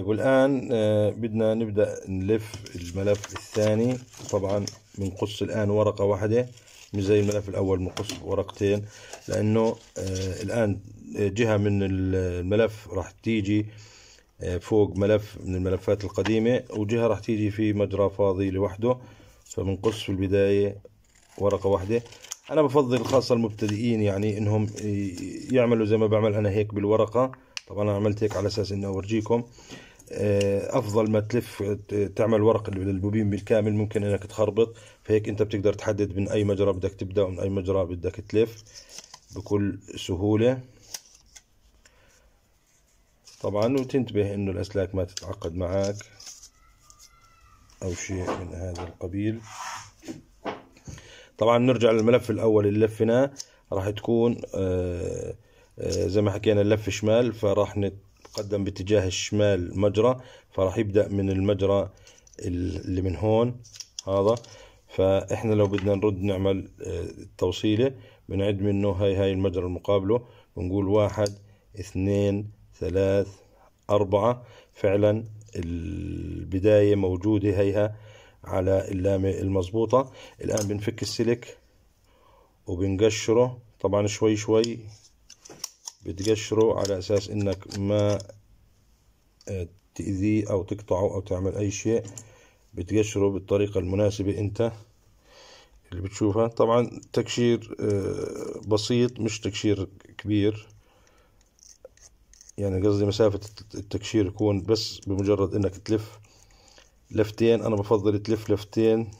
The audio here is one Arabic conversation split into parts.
طيب والآن آه، بدنا نبدأ نلف الملف الثاني طبعا بنقص الآن ورقة واحدة مش زي الملف الأول بنقص ورقتين لأنه آه، الآن آه، جهة من الملف راح تيجي فوق ملف من الملفات القديمة وجهة راح تيجي في مجرى فاضي لوحده فبنقص في البداية ورقة واحدة أنا بفضل خاصة المبتدئين يعني إنهم يعملوا زي ما بعمل أنا هيك بالورقة طبعا أنا عملت هيك على أساس إني أورجيكم آه، افضل ما تلف تعمل ورق للبوبين بالكامل ممكن انك تخربط فهيك انت بتقدر تحدد من اي مجرى بدك تبدا ومن اي مجرى بدك تلف بكل سهوله طبعا وتنتبه انه الاسلاك ما تتعقد معك او شيء من هذا القبيل طبعا نرجع للملف الاول اللي لفناه راح تكون آآ آه، آآ آه، زي ما حكينا اللف شمال فراح نت تقدم باتجاه الشمال مجرى فراح يبدأ من المجرى اللي من هون هذا فإحنا لو بدنا نرد نعمل التوصيلة آه، بنعد منه هاي هاي المجرى المقابله بنقول واحد اثنين ثلاث أربعة فعلا البداية موجودة هيها على اللامة المضبوطة الآن بنفك السلك وبنقشره طبعا شوي شوي بتقشره على أساس إنك ما آه، تأذيه أو تقطعه أو تعمل أي شيء بتقشره بالطريقة المناسبة أنت اللي بتشوفها طبعا تكشير آه، بسيط مش تكشير كبير يعني قصدي مسافة التكشير يكون بس بمجرد انك تلف لفتين انا بفضل تلف لفتين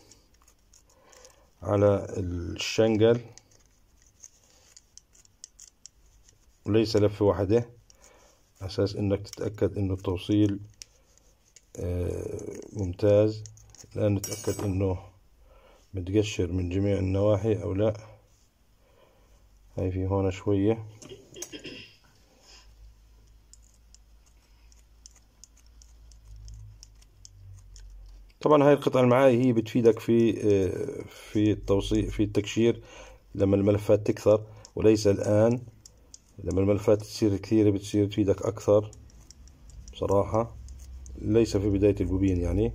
على الشنقل وليس لف وحده أساس أنك تتأكد أنه التوصيل آه، ممتاز الآن نتأكد أنه متقشر من جميع النواحي أو لا هاي في هون شوية طبعا هاي القطعة المعاي هي بتفيدك في آه، في التوصيل في التكشير لما الملفات تكثر وليس الآن لما الملفات تصير كثيرة بتصير تفيدك أكثر بصراحة ليس في بداية البوبين يعني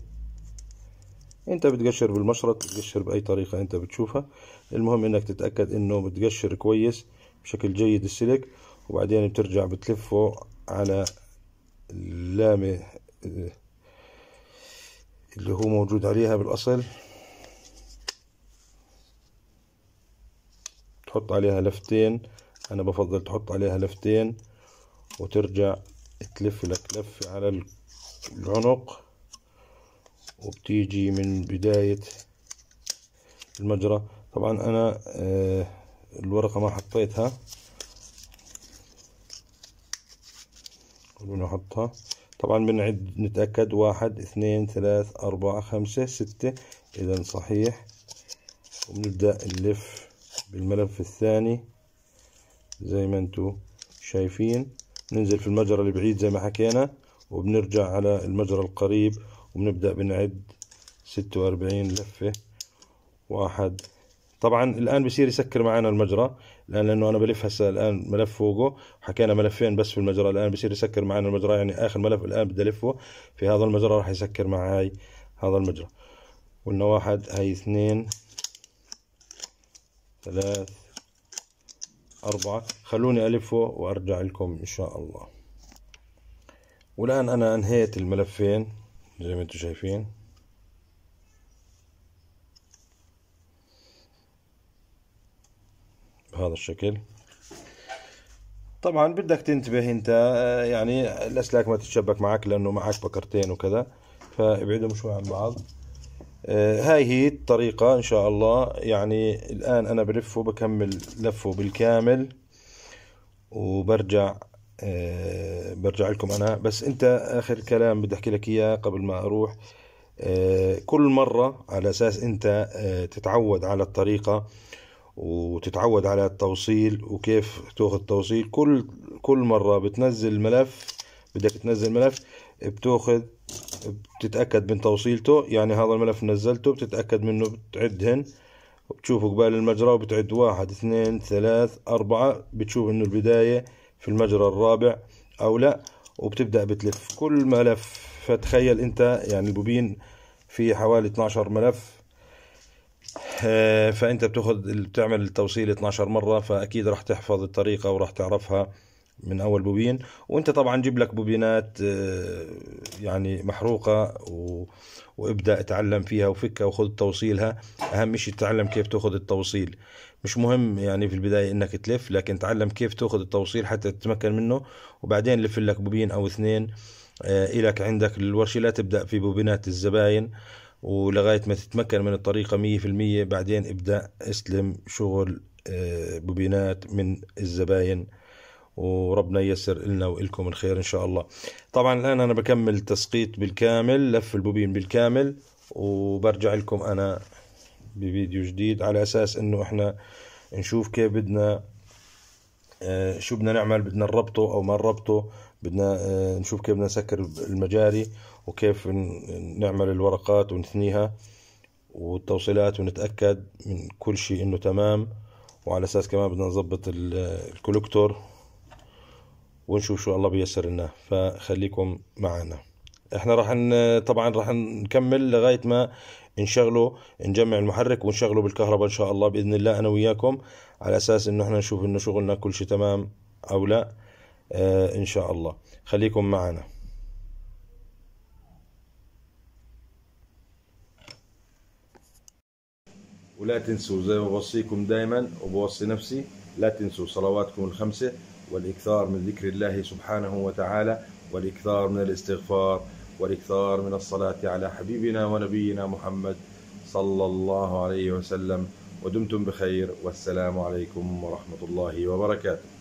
انت بتقشر بالمشرط بتقشر بأي طريقة انت بتشوفها المهم انك تتأكد انه بتقشر كويس بشكل جيد السلك وبعدين بترجع بتلفه على اللامة آه، اللي هو موجود عليها بالأصل تحط عليها لفتين انا بفضل تحط عليها لفتين وترجع تلف لك لفة على العنق وبتيجي من بداية المجرى طبعا انا آه، الورقة ما حطيتها بنحطها طبعا بنعد نتأكد واحد اثنين ثلاث أربعة خمسة ستة إذا صحيح وبنبدأ نلف بالملف الثاني زي ما انتو شايفين ننزل في المجرى اللي بعيد زي ما حكينا وبنرجع على المجرى القريب وبنبدأ بنعد ستة وأربعين لفة واحد طبعا الآن بصير يسكر معنا المجرى الآن لأنه أنا بلف هسا الآن ملف فوقه حكينا ملفين بس في المجرى الآن بصير يسكر معنا المجرى يعني آخر ملف الآن بدي ألفه في هذا المجرى راح يسكر معي هذا المجرى قلنا واحد هي اثنين ثلاث أربعة خلوني ألفه وأرجع لكم إن شاء الله والآن أنا أنهيت الملفين زي ما أنتم شايفين بهذا الشكل طبعا بدك تنتبه انت آه، يعني الاسلاك ما تتشبك معك لانه معك بكرتين وكذا فابعدهم شوي عن بعض آه، هاي هي الطريقة إن شاء الله يعني الآن أنا بلفه بكمل لفه بالكامل وبرجع آه، برجع لكم أنا بس أنت آخر كلام بدي أحكي لك إياه قبل ما أروح آه، كل مرة على أساس أنت تتعود على الطريقة وتتعود على التوصيل وكيف تاخذ توصيل كل كل مرة بتنزل ملف بدك تنزل ملف بتاخذ بتتأكد من توصيلته يعني هذا الملف نزلته بتتأكد منه بتعدهن وبتشوفه قبال المجرى وبتعد واحد اثنين ثلاث أربعة بتشوف إنه البداية في المجرى الرابع أو لا وبتبدأ بتلف كل ملف فتخيل أنت يعني البوبين في حوالي 12 ملف آه، فأنت بتاخذ بتعمل التوصيل 12 مرة فأكيد راح تحفظ الطريقة وراح تعرفها من اول بوبين وانت طبعا جيب لك بوبينات آه، يعني محروقه و... وابدا اتعلم فيها وفكها وخذ توصيلها اهم شيء تتعلم كيف تاخذ التوصيل مش مهم يعني في البدايه انك تلف لكن تعلم كيف تاخذ التوصيل حتى تتمكن منه وبعدين لف لك بوبين او اثنين آه، الك عندك للورشه لا تبدا في بوبينات الزباين ولغايه ما تتمكن من الطريقه 100% بعدين ابدا استلم شغل آه، بوبينات من الزباين وربنا ييسر لنا وإلكم الخير إن شاء الله طبعا الآن أنا بكمل تسقيط بالكامل لف البوبين بالكامل وبرجع لكم أنا بفيديو جديد على أساس أنه إحنا نشوف كيف بدنا آه، شو بدنا نعمل بدنا نربطه أو ما نربطه بدنا آه، نشوف كيف بدنا نسكر المجاري وكيف نعمل الورقات ونثنيها والتوصيلات ونتأكد من كل شيء أنه تمام وعلى أساس كمان بدنا نظبط الكولكتور ونشوف شو الله بيسر لنا فخليكم معنا احنا راح طبعا راح نكمل لغايه ما نشغله نجمع المحرك ونشغله بالكهرباء ان شاء الله باذن الله انا وياكم على اساس انه احنا نشوف انه شغلنا كل شيء تمام او لا آه ان شاء الله خليكم معنا ولا تنسوا زي ما بوصيكم دائما وبوصي نفسي لا تنسوا صلواتكم الخمسه والإكثار من ذكر الله سبحانه وتعالى والإكثار من الاستغفار والإكثار من الصلاة على حبيبنا ونبينا محمد صلى الله عليه وسلم ودمتم بخير والسلام عليكم ورحمة الله وبركاته